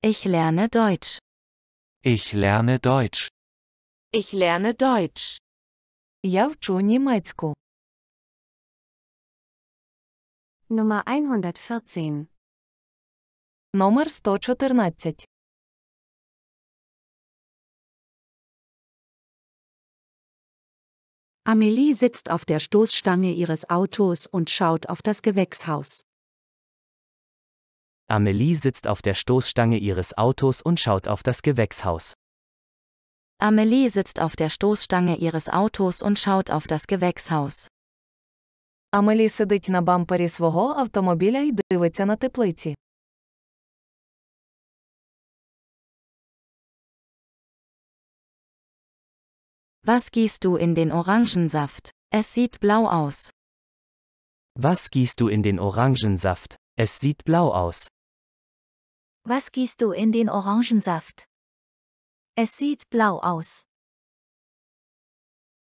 Ich lerne Deutsch. Ich lerne Deutsch. Ich lerne Deutsch. Я вчу німецьку. Nummer 114. Номер 114. Amelie sitzt auf der Stoßstange ihres Autos und schaut auf das Gewächshaus. Amelie sitzt auf der Stoßstange ihres Autos und schaut auf das Gewächshaus. Amelie sitzt auf der Stoßstange ihres Autos und schaut auf das Gewächshaus. Амелі сидить на бампері свого автомобіля і дивиться на теплиці. Was gießt du in den Orangensaft? Es sieht blau aus. Was gießt du in den Orangensaft? Es sieht blau aus. Was gießt du in den Orangensaft? Es sieht blau aus.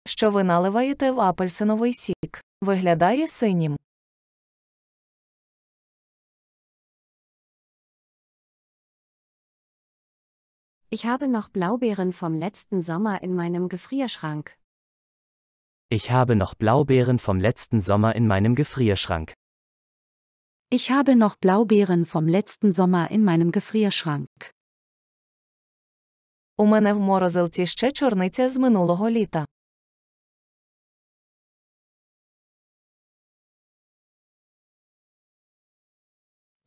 Що ви наливаєте в апельсиновий сік? Виглядає синім. Ich habe noch Blaubeeren vom letzten Sommer in meinem Gefrierschrank. Ich habe noch Blaubeeren vom letzten Sommer in meinem Gefrierschrank. Ich habe noch Blaubeeren vom letzten Sommer in meinem Gefrierschrank. У мене в морозилці ще чорниця з минулого літа.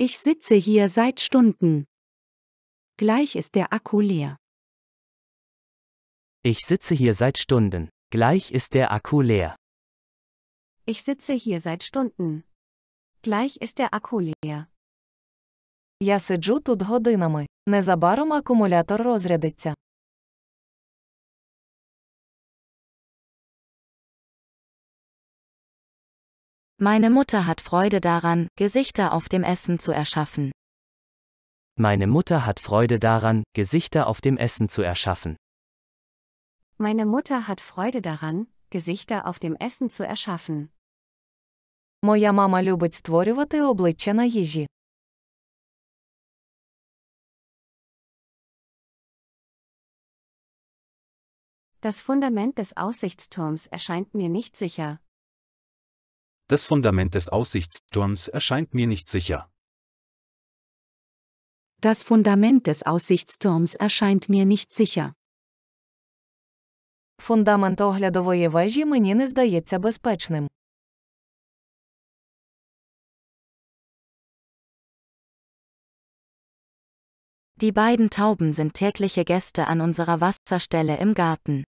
Ich sitze hier seit Stunden. Gleich ist der Akku leer. Ich sitze hier seit Stunden. Gleich ist der Akku leer. Ich sitze hier seit Stunden. Gleich ist der Akku leer. Я сиджу тут годинами. Незабаром акумулятор розрядиться. Meine Mutter hat Freude daran, Gesichter auf dem Essen zu erschaffen. Meine Mutter hat Freude daran, Gesichter auf dem Essen zu erschaffen. Meine Mutter hat Freude daran, Gesichter auf dem Essen zu erschaffen. Моя мама любить створювати обличчя на їжі. Das Fundament des Aussichtsturms erscheint mir nicht sicher. Das Fundament des Aussichtsturms erscheint mir nicht sicher. Das Fundament des Aussichtsturms erscheint mir nicht sicher. Фундамент оглядової вежі мені не здається безпечним. Die beiden Tauben sind tägliche Gäste an unserer Wasserstelle im Garten.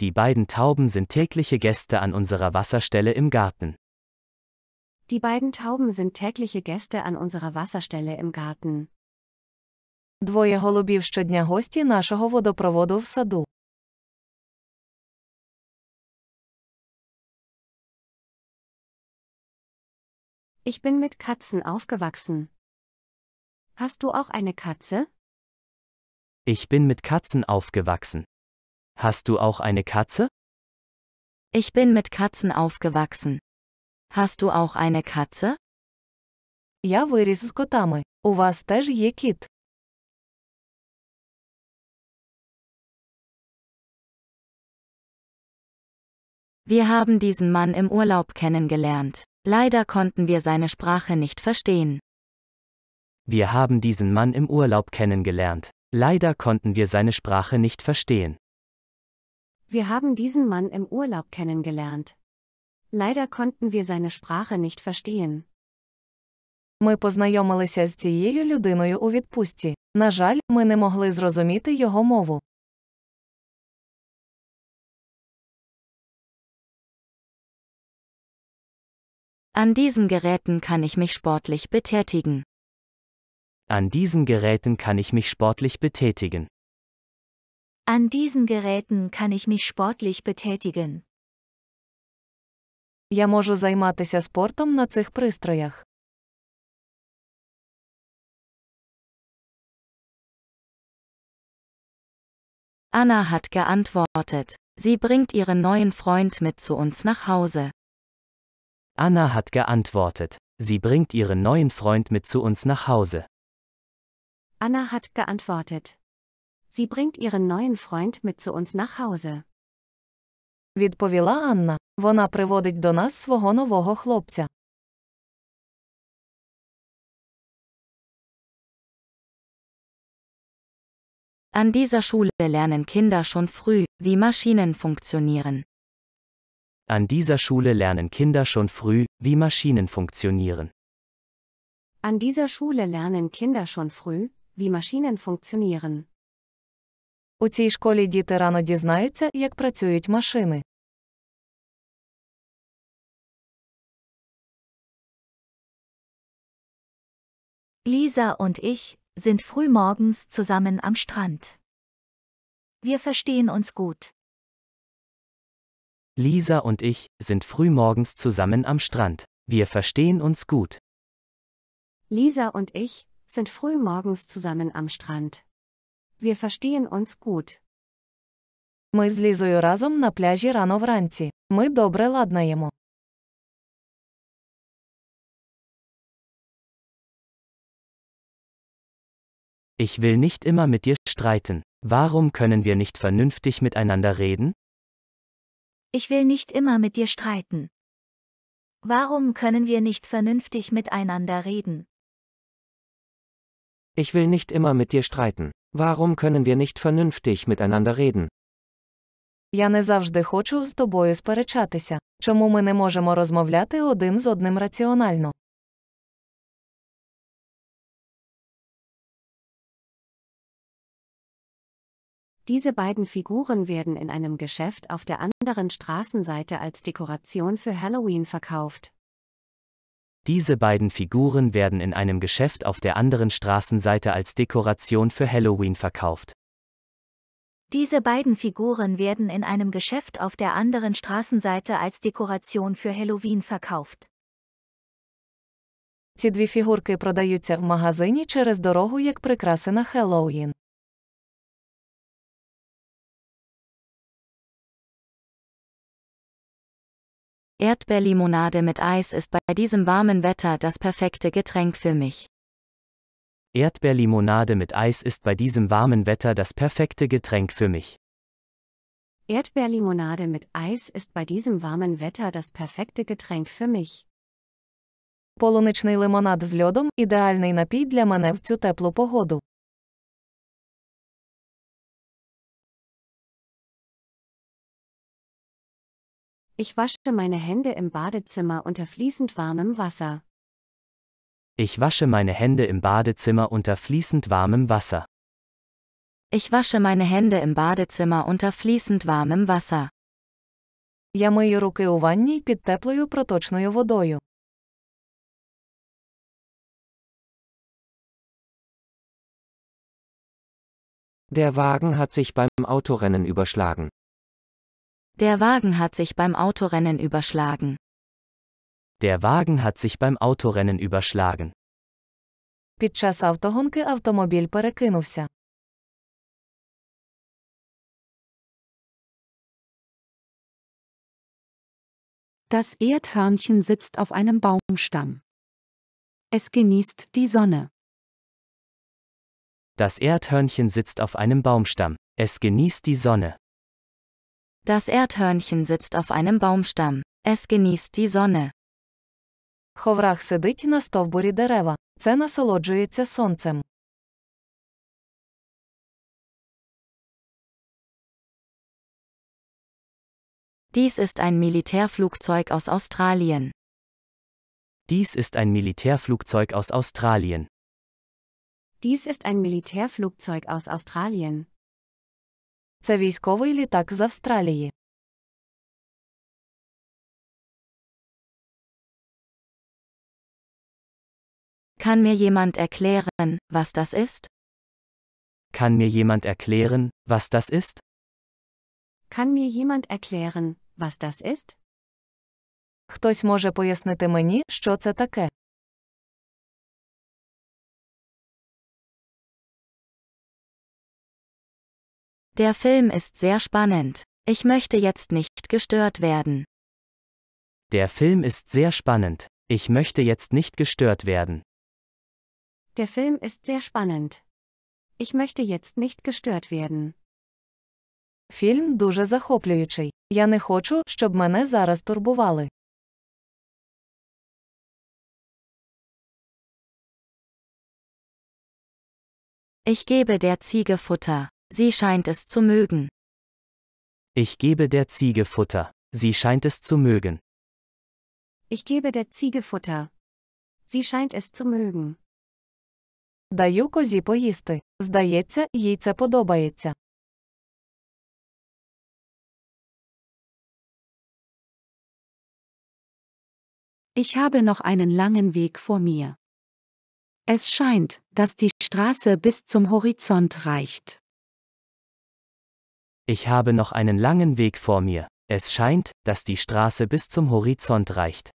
Die beiden Tauben sind tägliche Gäste an unserer Wasserstelle im Garten. Die beiden Tauben sind tägliche Gäste an unserer Wasserstelle im Garten. Двоє голубів щодня гості нашого водопроводу в саду. Ich bin mit Katzen aufgewachsen. Hast du auch eine Katze? Ich bin mit Katzen aufgewachsen. Hast du auch eine Katze? Ich bin mit Katzen aufgewachsen. Hast du auch eine Katze? Я виріс з котами. У вас теж є кіт. Wir haben diesen Mann im Urlaub kennengelernt. Leider konnten wir seine Sprache nicht verstehen. Wir haben diesen Mann im Urlaub kennengelernt. Leider konnten wir seine Sprache nicht verstehen. Wir haben diesen Mann im Urlaub kennengelernt. Leider konnten wir seine Sprache nicht verstehen. Ми познайомилися з цією людиною у відпустці. На жаль, ми не могли зрозуміти його мову. An diesen Geräten kann ich mich sportlich betätigen. An diesen Geräten kann ich mich sportlich betätigen. An diesen Geräten kann ich mich sportlich betätigen. Я можу займатися спортом на цих пристроях. Anna hat geantwortet. Sie bringt ihren neuen Freund mit zu uns nach Hause. Anna hat geantwortet. Sie bringt ihren neuen Freund mit zu uns nach Hause. Anna hat geantwortet. Sie bringt ihren neuen Freund mit zu uns nach Hause. Відповіла Анна. Вона приводить до нас свого нового хлопця. An dieser Schule lernen Kinder schon früh, wie Maschinen funktionieren. An dieser Schule lernen Kinder schon früh, wie Maschinen funktionieren. An dieser Schule lernen Kinder schon früh, wie Maschinen funktionieren. У цій школі діти рано дізнаються, як працюють машини. Lisa und ich sind früh morgens zusammen am Strand. Wir verstehen uns gut. Lisa und ich sind früh morgens zusammen am Strand. Wir verstehen uns gut. Lisa und ich sind früh morgens zusammen am Strand. Wir verstehen uns gut. Ми з Лізою разом на пляжі рано вранці. Ми добре ладнаємо. Ich will nicht immer mit dir streiten. Warum können wir nicht vernünftig miteinander reden? Ich will nicht immer mit dir streiten. Warum können wir nicht vernünftig miteinander reden? Ich will nicht immer mit dir streiten. Warum können wir nicht vernünftig miteinander reden? Я не завжди хочу з тобою сперечатися. Чому ми не можемо розмовляти один з одним раціонально? Diese beiden Figuren werden in einem Geschäft auf der anderen Straßenseite als Dekoration für Halloween verkauft. Diese beiden Figuren werden in einem Geschäft auf der anderen Straßenseite als Dekoration für Halloween verkauft. Diese beiden Figuren werden in einem Geschäft auf der anderen Straßenseite als Dekoration für Halloween verkauft. Ці дві фігурки продаються в магазині через дорогу як прикраси на Хеллоуін. Erdbeerlimonade mit Eis ist bei diesem warmen Wetter das perfekte Getränk für mich. Erdbeerlimonade mit Eis ist bei diesem warmen Wetter das perfekte Getränk für mich. Erdbeerlimonade mit Eis ist bei diesem warmen Wetter das perfekte Getränk für mich. Полуничний лимонад з льодом ідеальний напій для мене в цю теплу погоду. Ich wasche meine Hände im Badezimmer unter fließend warmem Wasser. Ich wasche meine Hände im Badezimmer unter fließend warmem Wasser. Ich wasche meine Hände im Badezimmer unter fließend warmem Wasser. Я мию руки у ванні під теплою проточною водою. Der Wagen hat sich beim Autorennen überschlagen. Der Wagen hat sich beim Autorennen überschlagen. Der Wagen hat sich beim Autorennen überschlagen. Під час автогонки автомобіль перекинувся. Das Erdhörnchen sitzt auf einem Baumstamm. Es genießt die Sonne. Das Erdhörnchen sitzt auf einem Baumstamm. Es genießt die Sonne. Das Erdhörnchen sitzt auf einem Baumstamm. Es genießt die Sonne. Ховрах сидить на стовбурі дерева. Це насолоджується сонцем. Dies ist ein Militärflugzeug aus Australien. Dies ist ein Militärflugzeug aus Australien. Dies ist ein Militärflugzeug aus Australien. Це військовий літак з Австралії. Kann mir jemand erklären, was das ist? Kann mir jemand erklären, was das ist? Kann mir jemand erklären, was das ist? Хтось може пояснити мені, що це таке? Der Film ist sehr spannend. Ich möchte jetzt nicht gestört werden. Der Film ist sehr spannend. Ich möchte jetzt nicht gestört werden. Der Film ist sehr spannend. Ich möchte jetzt nicht gestört werden. Фільм дуже захоплюючий. Я не хочу, щоб мене зараз турбували. Ich gebe der Ziege Futter. Sie scheint es zu mögen. Ich gebe der Ziege Futter. Sie scheint es zu mögen. Ich gebe der Ziege Futter. Sie scheint es zu mögen. Даю козі поїсти. Здається, їй це подобається. Ich habe noch einen langen Weg vor mir. Es scheint, dass die Straße bis zum Horizont reicht. Ich habe noch einen langen Weg vor mir. Es scheint, dass die Straße bis zum Horizont reicht.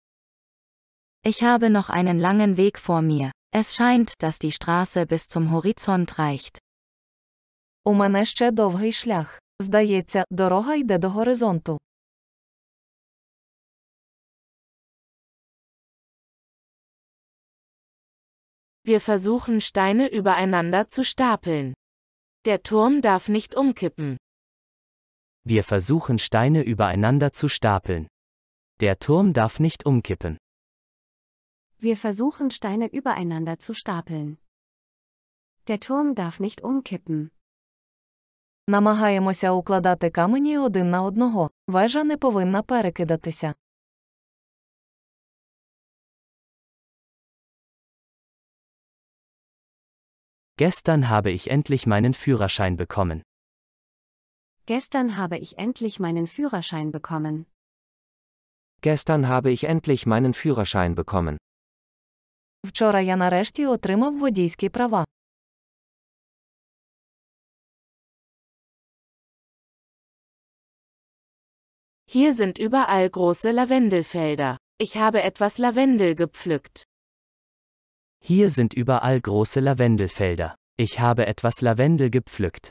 Ich habe noch einen langen Weg vor mir. Es scheint, dass die Straße bis zum Horizont reicht. У мене ще довгий шлях. Здається, дорога йде до горизонту. Wir versuchen Steine übereinander zu stapeln. Der Turm darf nicht umkippen. Wir versuchen Steine übereinander zu stapeln. Der Turm darf nicht umkippen. Wir versuchen Steine übereinander zu stapeln. Der Turm darf nicht umkippen. Намагаємося укладати камені один на одного. Вежа не повинна перекидатися. Gestern habe ich endlich meinen Führerschein bekommen. Gestern habe ich endlich meinen Führerschein bekommen. Gestern habe ich endlich meinen Führerschein bekommen. Вчора я нарешті отримав водійські права. Hier sind überall große Lavendelfelder. Ich habe etwas Lavendel gepflückt. Hier sind überall große Lavendelfelder. Ich habe etwas Lavendel gepflückt.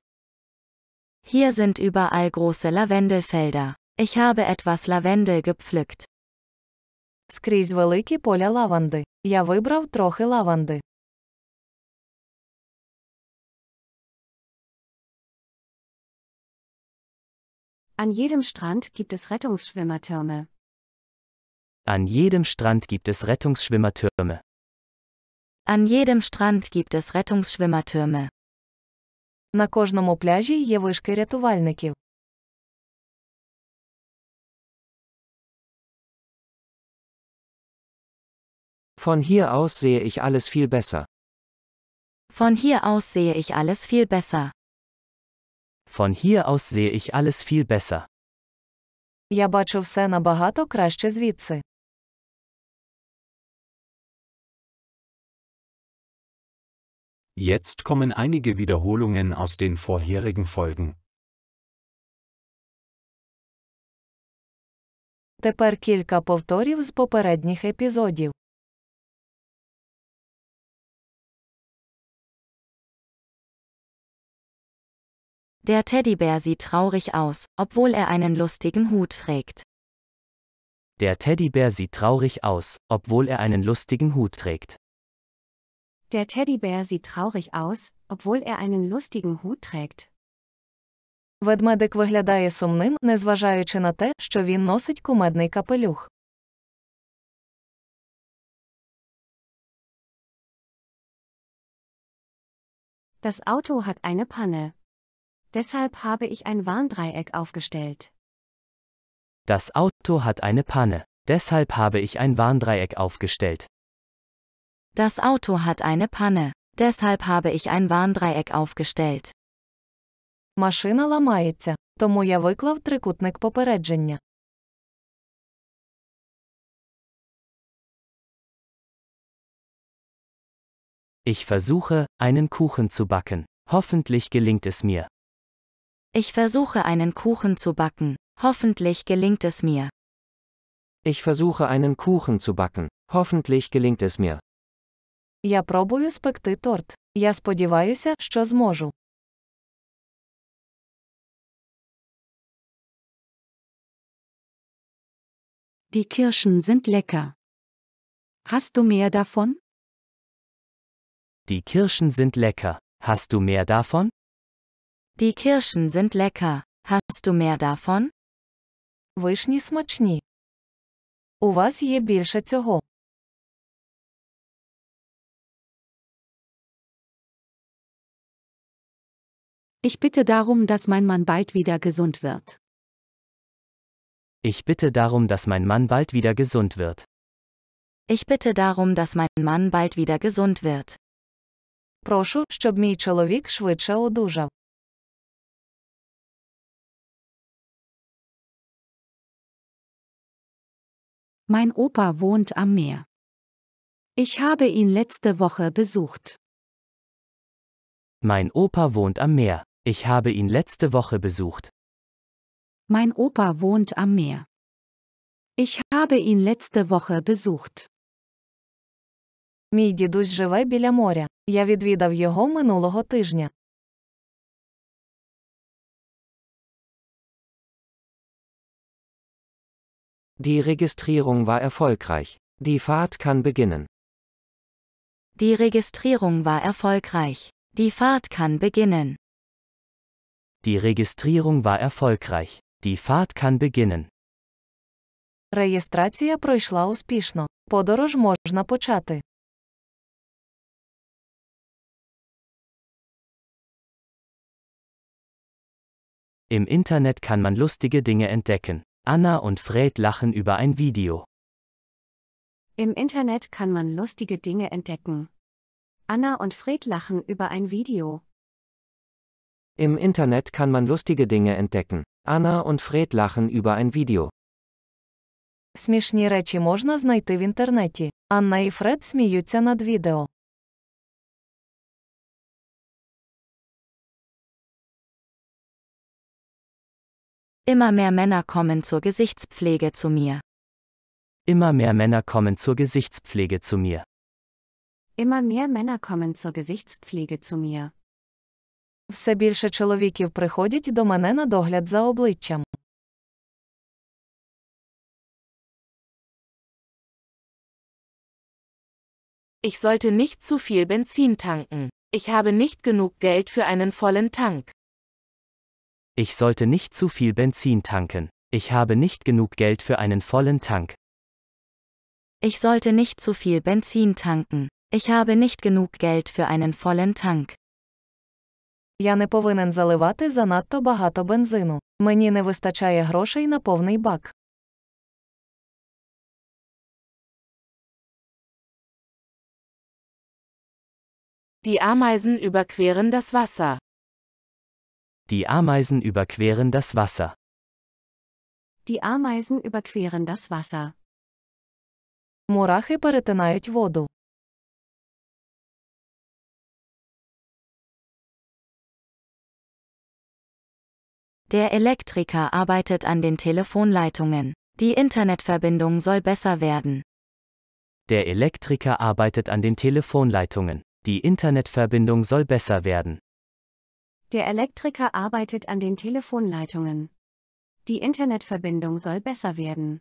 Hier sind überall große Lavendelfelder. Ich habe etwas Lavendel gepflückt. Скрізь великі поля лаванди. Я вибрав трохи лаванди. An jedem Strand gibt es Rettungsschwimmertürme. An jedem Strand gibt es Rettungsschwimmertürme. An jedem Strand gibt es Rettungsschwimmertürme. На кожному пляжі є вишки рятувальників. Von hier aus sehe ich alles viel besser. Von hier aus sehe ich alles viel besser. Von hier aus sehe ich alles viel besser. Я бачу все набагато краще звідси. Jetzt kommen einige Wiederholungen aus den vorherigen Folgen. Тепер кілька повторів з попередніх епізодів. Der Teddybär sieht traurig aus, obwohl er einen lustigen Hut trägt. Der Teddybär sieht traurig aus, obwohl er einen lustigen Hut trägt. Der Teddybär sieht traurig aus, obwohl er einen lustigen Hut trägt. Ведмедик виглядає сумним, незважаючи на те, що він носить кумедний капелюх. Das Auto hat eine Panne. Deshalb habe ich ein Warndreieck aufgestellt. Das Auto hat eine Panne. Deshalb habe ich ein Warndreieck aufgestellt. Das Auto hat eine Panne, deshalb habe ich ein Warndreieck aufgestellt. Машина ламається, тому я виклав трикутник попередження. Ich versuche, einen Kuchen zu backen. Hoffentlich gelingt es mir. Ich versuche einen Kuchen zu backen. Hoffentlich gelingt es mir. Ich versuche einen Kuchen zu backen. Hoffentlich gelingt es mir. Я пробую спекти торт. Я сподіваюся, що зможу. Die Kirschen sind lecker. Hast du mehr davon? Die Kirschen sind lecker. Hast du mehr davon? Die Kirschen sind lecker. Hast du mehr davon? Вишні смачні. У вас є більше цього. Ich bitte darum, dass mein Mann bald wieder gesund wird. Ich bitte darum, dass mein Mann bald wieder gesund wird. Ich bitte darum, dass mein Mann bald wieder gesund wird. Прошу, щоб мій чоловік швидше одужав. Mein Opa wohnt am Meer. Ich habe ihn letzte Woche besucht. Mein Opa wohnt am Meer. Ich habe ihn letzte Woche besucht. Mein Opa wohnt am Meer. Ich habe ihn letzte Woche besucht. Мій дідусь живе біля моря. Я відвідав його минулого тижня. Die Registrierung war erfolgreich. Die Fahrt kann beginnen. Die Registrierung war erfolgreich. Die Fahrt kann beginnen. Die Registrierung war erfolgreich. Die Fahrt kann beginnen. Реєстрація пройшла успішно. Подорож можна почати. Im Internet kann man lustige Dinge entdecken. Anna und Fred lachen über ein Video. Im Internet kann man lustige Dinge entdecken. Anna und Fred lachen über ein Video. Im Internet kann man lustige Dinge entdecken. Anna und Fred lachen über ein Video. Смішні речі можна знайти в інтернеті. Анна і Фред сміються над відео. Immer mehr Männer kommen zur Gesichtspflege zu mir. Immer mehr Männer kommen zur Gesichtspflege zu mir. Immer mehr Männer kommen zur Gesichtspflege zu mir. Все більше чоловіків приходять до мене на догляд за обличчям. Ich sollte nicht zu viel Benzin tanken. Ich habe nicht genug Geld für einen vollen Tank. Ich sollte nicht zu viel Benzin tanken. Ich habe nicht genug Geld für einen vollen Tank. Ich sollte nicht zu viel Benzin tanken. Ich habe nicht genug Geld für einen vollen Tank. Я не повинен заливати занадто багато бензину. Мені не вистачає грошей на повний бак. Die Ameisen überqueren das Wasser. Die Ameisen überqueren das Wasser. Die Ameisen überqueren das Wasser. Мурахи перетинають воду. Der Elektriker arbeitet an den Telefonleitungen. Die Internetverbindung soll besser werden. Der Elektriker arbeitet an den Telefonleitungen. Die Internetverbindung soll besser werden. Der Elektriker arbeitet an den Telefonleitungen. Die Internetverbindung soll besser werden.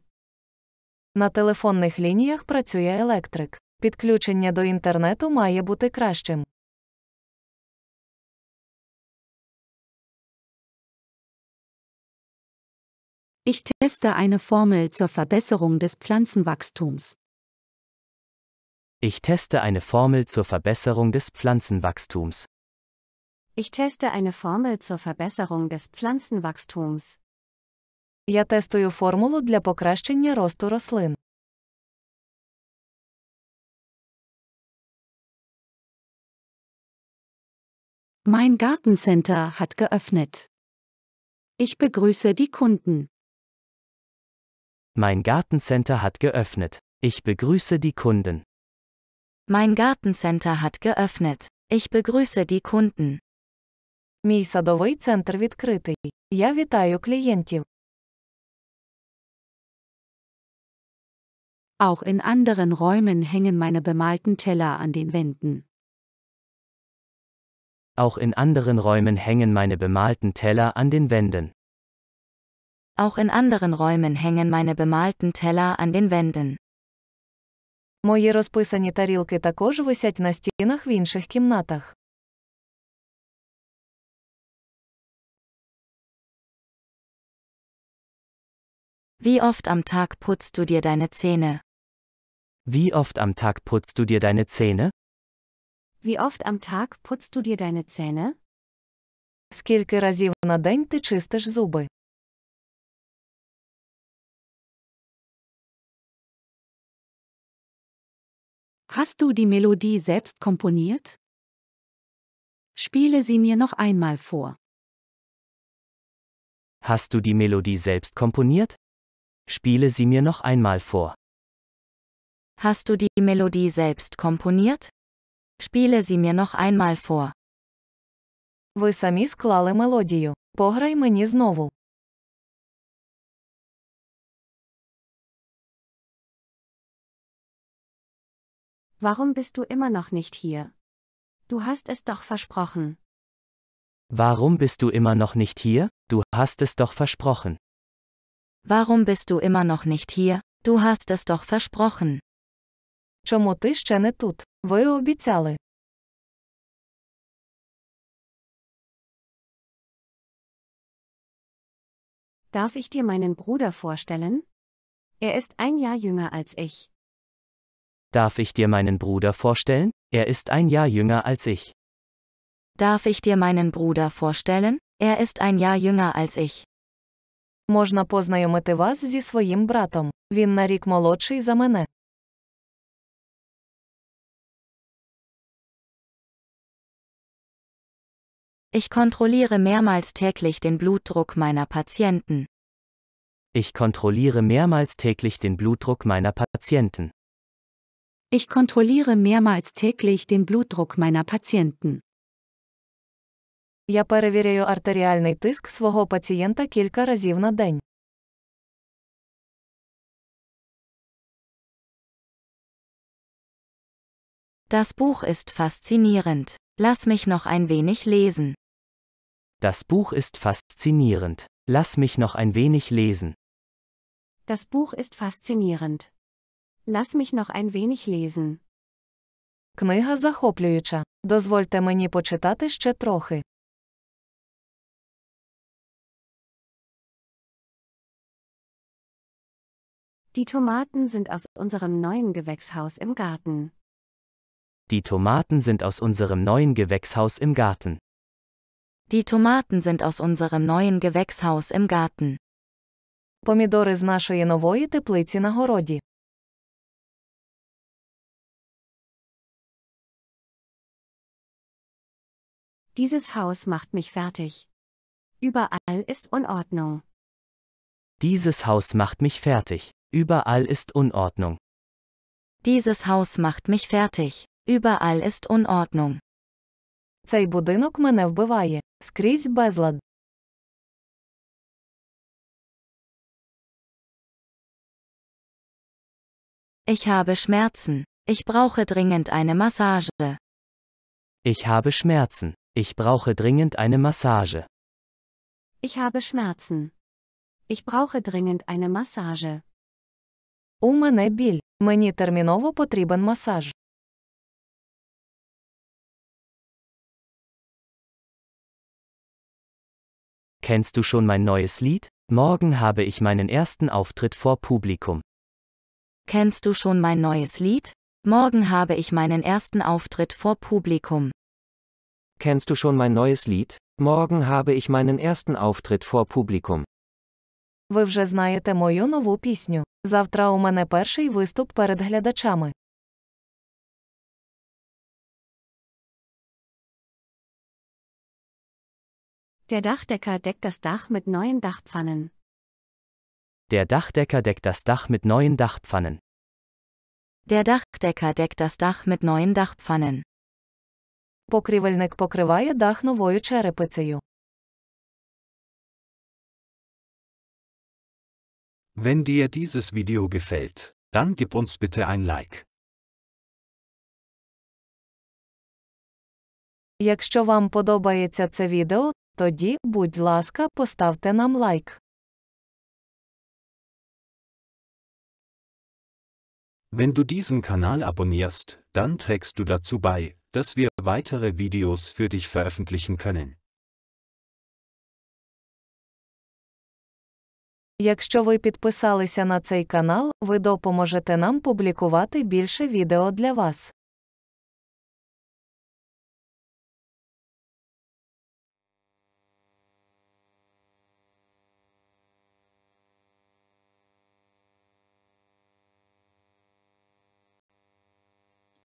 На телефонних лініях працює електрик. Підключення до інтернету має бути кращим. Ich teste eine Formel zur Verbesserung des Pflanzenwachstums. Ich teste eine Formel zur Verbesserung des Pflanzenwachstums. Ich teste eine Formel zur Verbesserung des Pflanzenwachstums. Я тестую формулу для покращення росту рослин. Mein Gartencenter hat geöffnet. Ich begrüße die Kunden. Mein Gartencenter hat geöffnet. Ich begrüße die Kunden. Mein Gartencenter hat geöffnet. Ich begrüße die Kunden. Мій садовий центр відкритий. Я вітаю клієнтів. Auch in anderen Räumen hängen meine bemalten Teller an den Wänden. Auch in anderen Räumen hängen meine bemalten Teller an den Wänden. Auch in anderen Räumen hängen meine bemalten Teller an den Wänden. Мої розписані тарілки також висять на стінах в інших кімнатах. Wie oft am Tag putzt du dir deine Zähne? Wie oft am Tag putzt du dir deine Zähne? Wie oft am Tag putzt du dir deine Zähne? Скільки разів на день ти чистиш зуби? Hast du die Melodie selbst komponiert? Spiele sie mir noch einmal vor. Hast du die Melodie selbst komponiert? Spiele sie mir noch einmal vor. Hast du die Melodie selbst komponiert? Spiele sie mir noch einmal vor. Ви самі склали мелодію. Пограй мені знову. Warum bist du immer noch nicht hier? Du hast es doch versprochen. Warum bist du immer noch nicht hier? Du hast es doch versprochen. Warum bist du immer noch nicht hier? Du hast es doch versprochen. Чому ти ще не тут? Ви обіцяли. Darf ich dir meinen Bruder vorstellen? Er ist ein Jahr jünger als ich. Darf ich dir meinen Bruder vorstellen? Er ist ein Jahr jünger als ich. Darf ich dir meinen Bruder vorstellen? Er ist ein Jahr jünger als ich. Можна познайомити вас зі своїм братом. Він на рік молодший за мене. Ich kontrolliere mehrmals täglich den Blutdruck meiner Patienten. Ich kontrolliere mehrmals täglich den Blutdruck meiner Patienten. Ich kontrolliere mehrmals täglich den Blutdruck meiner Patienten. Я перевіряю артеріальний тиск свого пацієнта кілька разів на день. Das Buch ist faszinierend. Lass mich noch ein wenig lesen. Das Buch ist faszinierend. Lass mich noch ein wenig lesen. Das Buch ist faszinierend. Lass mich noch ein wenig lesen. Книга захоплююча. Дозвольте мені почитати ще трохи. Die Tomaten sind aus unserem neuen Gewächshaus im Garten. Die Tomaten sind aus unserem neuen Gewächshaus im Garten. Die Tomaten sind aus unserem neuen Gewächshaus im Garten. Помідори з нашої нової теплиці на городі. Dieses Haus macht mich fertig. Überall ist Unordnung. Dieses Haus macht mich fertig. Überall ist Unordnung. Dieses Haus macht mich fertig. Überall ist Unordnung. Цей будинок мене вбиває. Скрізь безлад. Ich habe Schmerzen. Ich brauche dringend eine Massage. Ich habe Schmerzen. Ich brauche dringend eine Massage. Ich habe Schmerzen. Ich brauche dringend eine Massage. У мене біль. Мені терміново потрібен масаж. Kennst du schon mein neues Lied? Morgen habe ich meinen ersten Auftritt vor Publikum. Kennst du schon mein neues Lied? Morgen habe ich meinen ersten Auftritt vor Publikum kennst du schon mein neues Lied? Morgen habe ich meinen ersten Auftritt vor Publikum. Ви вже знаєте мою нову пісню. Завтра у мене перший виступ перед глядачами. Der Dachdecker deckt das Dach mit neuen Dachpfannen. Der Dachdecker deckt das Dach mit neuen Dachpfannen. Der Dachdecker deckt das Dach mit neuen Dachpfannen. Покрівельник покриває дах новою черепицею. Wenn dir dieses Video gefällt, dann gib uns bitte ein Like. Якщо вам подобається це відео, тоді, будь ласка, поставте нам лайк. Wenn du diesen Kanal abonnierst, dann trägst du dazu bei, dass wir weitere Videos für dich veröffentlichen können. Якщо ви підписалися на цей канал, ви допоможете нам публікувати більше відео для вас.